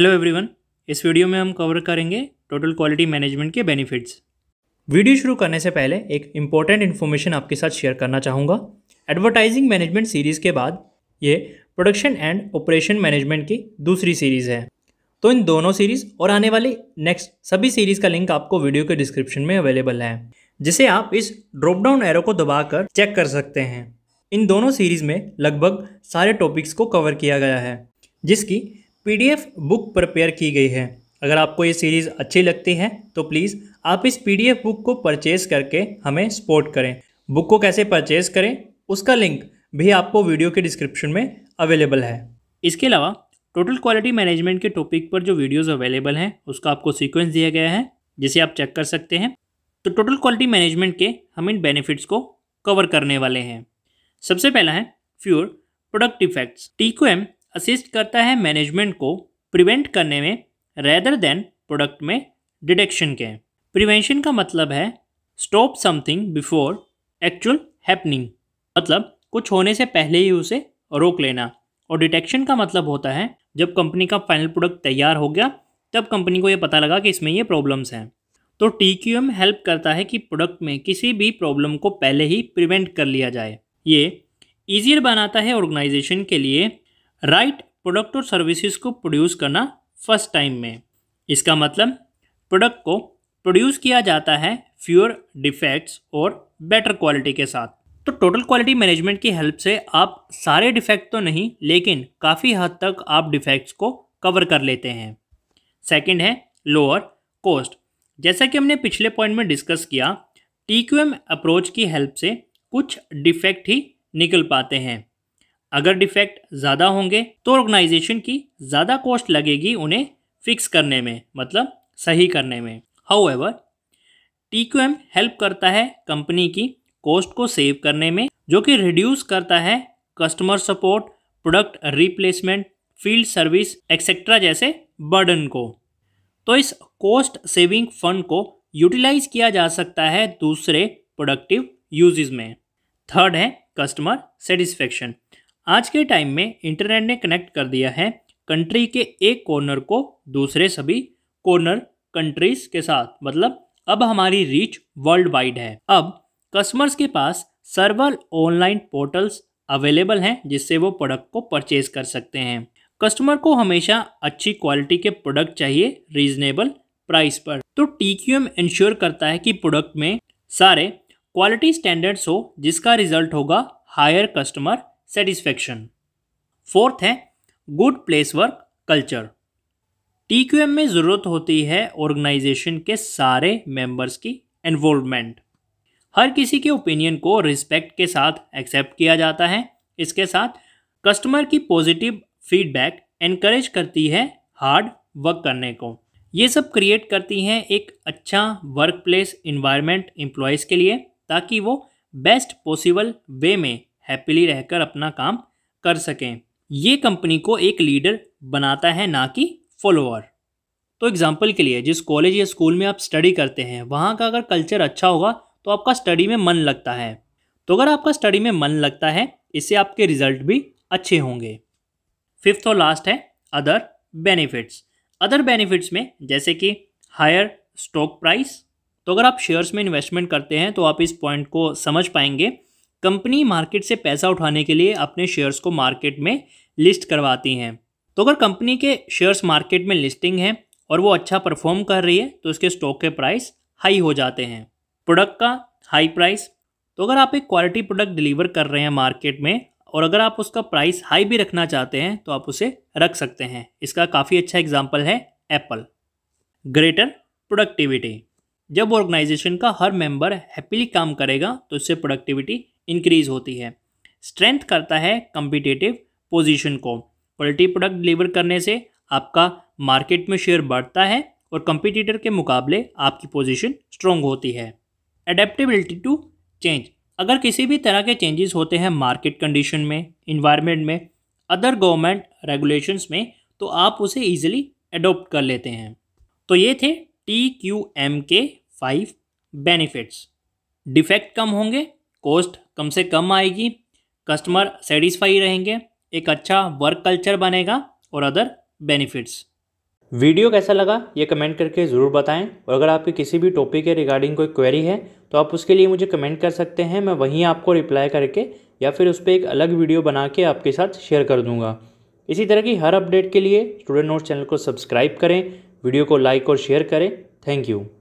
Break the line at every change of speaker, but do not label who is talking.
hello everyone इस video में हम कवर करेंगे टोटल क्वालिटी मैनेजमेंट के बेनिफिट्स वीडियो शुरू करने से पहले एक इम्पॉर्टेंट इन्फॉर्मेशन आपके साथ शेयर करना चाहूँगा एडवर्टाइजिंग मैनेजमेंट सीरीज़ के बाद ये प्रोडक्शन एंड ऑपरेशन मैनेजमेंट की दूसरी सीरीज़ है तो इन दोनों सीरीज़ और आने वाली नेक्स्ट सभी सीरीज़ का लिंक आपको वीडियो के डिस्क्रिप्शन में अवेलेबल है जिसे आप इस ड्रॉपडाउन एरो को दबाकर चेक कर सकते हैं इन दोनों सीरीज़ में लगभग सारे टॉपिक्स को कवर किया गया है जिसकी पी बुक प्रपेयर की गई है अगर आपको ये सीरीज़ अच्छी लगती है तो प्लीज़ आप इस पी बुक को परचेज़ करके हमें सपोर्ट करें बुक को कैसे परचेज़ करें उसका लिंक भी आपको वीडियो के डिस्क्रिप्शन में अवेलेबल है इसके अलावा टोटल क्वालिटी मैनेजमेंट के टॉपिक पर जो वीडियोस अवेलेबल हैं उसका आपको सीक्वेंस दिया गया है जिसे आप चेक कर सकते हैं तो टोटल क्वालिटी मैनेजमेंट के हम इन बेनिफिट्स को कवर करने वाले हैं सबसे पहला है fewer product effects T M assist करता है मैनेजमेंट को प्रिवेंट करने में रेदर देन प्रोडक्ट में डिटेक्शन के प्रिवेंशन का मतलब है stop something before actual happening मतलब कुछ होने से पहले ही उसे रोक लेना और डिटेक्शन का मतलब होता है जब कंपनी का फाइनल प्रोडक्ट तैयार हो गया तब कंपनी को यह पता लगा कि इसमें ये प्रॉब्लम्स हैं तो टी क्यू एम हेल्प करता है कि प्रोडक्ट में किसी भी प्रॉब्लम को पहले ही प्रिवेंट कर लिया जाए ये ईजियर बनाता है ऑर्गेनाइजेशन के लिए राइट प्रोडक्ट और सर्विसेज को प्रोड्यूस करना फर्स्ट टाइम में इसका मतलब प्रोडक्ट को प्रोड्यूस किया जाता है फ्यूअर डिफेक्ट्स और बेटर क्वालिटी के साथ तो टोटल क्वालिटी मैनेजमेंट की हेल्प से आप सारे डिफेक्ट तो नहीं लेकिन काफ़ी हद तक आप डिफेक्ट्स को कवर कर लेते हैं सेकंड है लोअर कॉस्ट जैसा कि हमने पिछले पॉइंट में डिस्कस किया टी अप्रोच की हेल्प से कुछ डिफेक्ट ही निकल पाते हैं अगर डिफेक्ट ज़्यादा होंगे तो ऑर्गेनाइजेशन की ज़्यादा कॉस्ट लगेगी उन्हें फिक्स करने में मतलब सही करने में however T Q M help करता है कंपनी की कॉस्ट को सेव करने में जो कि रिड्यूस करता है customer support product replacement field service etcetera जैसे बर्डन को तो इस कॉस्ट सेविंग फंड को यूटिलाइज किया जा सकता है दूसरे प्रोडक्टिव यूजेस में थर्ड है कस्टमर सेटिस्फेक्शन आज के टाइम में इंटरनेट ने कनेक्ट कर दिया है कंट्री के एक कॉर्नर को दूसरे सभी कॉर्नर कंट्रीज के साथ मतलब अब हमारी रीच वर्ल्ड वाइड है अब कस्टमर्स के पास सर्वर ऑनलाइन पोर्टल्स अवेलेबल हैं जिससे वो प्रोडक्ट को परचेज कर सकते हैं कस्टमर को हमेशा अच्छी क्वालिटी के प्रोडक्ट चाहिए रीजनेबल प्राइस पर तो टी क्यू एम इंश्योर करता है कि प्रोडक्ट में सारे क्वालिटी स्टैंडर्ड्स हो जिसका रिजल्ट होगा हायर कस्टमर सेटिस्फेक्शन फोर्थ है good place work culture T में ज़रूरत होती है ऑर्गेनाइजेशन के सारे मेंबर्स की इन्वॉल्वमेंट हर किसी के ओपिनियन को रिस्पेक्ट के साथ एक्सेप्ट किया जाता है इसके साथ कस्टमर की पॉजिटिव फीडबैक एनकरेज करती है हार्ड वर्क करने को ये सब क्रिएट करती हैं एक अच्छा वर्क प्लेस इन्वायरमेंट एम्प्लॉयज़ के लिए ताकि वो बेस्ट पॉसिबल वे में हैप्पीली रहकर अपना काम कर सकें ये कंपनी को एक लीडर बनाता है ना कि फॉलोअर तो एग्जाम्पल के लिए जिस कॉलेज या स्कूल में आप स्टडी करते हैं वहाँ का अगर कल्चर अच्छा होगा तो आपका स्टडी में मन लगता है तो अगर आपका स्टडी में मन लगता है इससे आपके रिजल्ट भी अच्छे होंगे फिफ्थ और लास्ट है अदर बेनिफिट्स अदर बेनिफिट्स में जैसे कि हायर स्टॉक प्राइस तो अगर आप शेयर्स में इन्वेस्टमेंट करते हैं तो आप इस पॉइंट को समझ पाएंगे कंपनी मार्केट से पैसा उठाने के लिए अपने शेयर्स को मार्केट में लिस्ट करवाती हैं तो अगर कंपनी के शेयर्स मार्केट में लिस्टिंग है और वो अच्छा परफॉर्म कर रही है तो उसके स्टॉक के प्राइस हाई हो जाते हैं प्रोडक्ट का हाई प्राइस तो अगर आप एक क्वालिटी प्रोडक्ट डिलीवर कर रहे हैं मार्केट में और अगर आप उसका प्राइस हाई भी रखना चाहते हैं तो आप उसे रख सकते हैं इसका काफ़ी अच्छा एग्जाम्पल है एप्पल ग्रेटर प्रोडक्टिविटी जब ऑर्गेनाइजेशन का हर मेंबर हैप्पीली काम करेगा तो उससे प्रोडक्टिविटी इंक्रीज होती है स्ट्रेंथ करता है कम्पिटेटिव पोजीशन को क्वालिटी प्रोडक्ट डिलीवर करने से आपका मार्केट में शेयर बढ़ता है और कंपिटिटर के मुकाबले आपकी पोजीशन स्ट्रॉन्ग होती है एडेप्टेबिलिटी टू चेंज अगर किसी भी तरह के चेंजेस होते हैं मार्केट कंडीशन में इन्वायरमेंट में अदर गवर्नमेंट रेगुलेशंस में तो आप उसे ईजिली एडोप्ट कर लेते हैं तो ये थे टी क्यू एम के फाइव बेनिफिट्स डिफेक्ट कम होंगे कॉस्ट कम से कम आएगी कस्टमर सेटिस्फाई रहेंगे एक अच्छा वर्क कल्चर बनेगा और अदर बेनिफिट्स वीडियो कैसा लगा ये कमेंट करके ज़रूर बताएं और अगर आपके किसी भी टॉपिक के रिगार्डिंग कोई क्वेरी है तो आप उसके लिए मुझे कमेंट कर सकते हैं मैं वहीं आपको रिप्लाई करके या फिर उस पर एक अलग वीडियो बना के आपके साथ शेयर कर दूंगा इसी तरह की हर अपडेट के लिए स्टूडेंट नोट्स चैनल को सब्सक्राइब करें वीडियो को लाइक और शेयर करें थैंक यू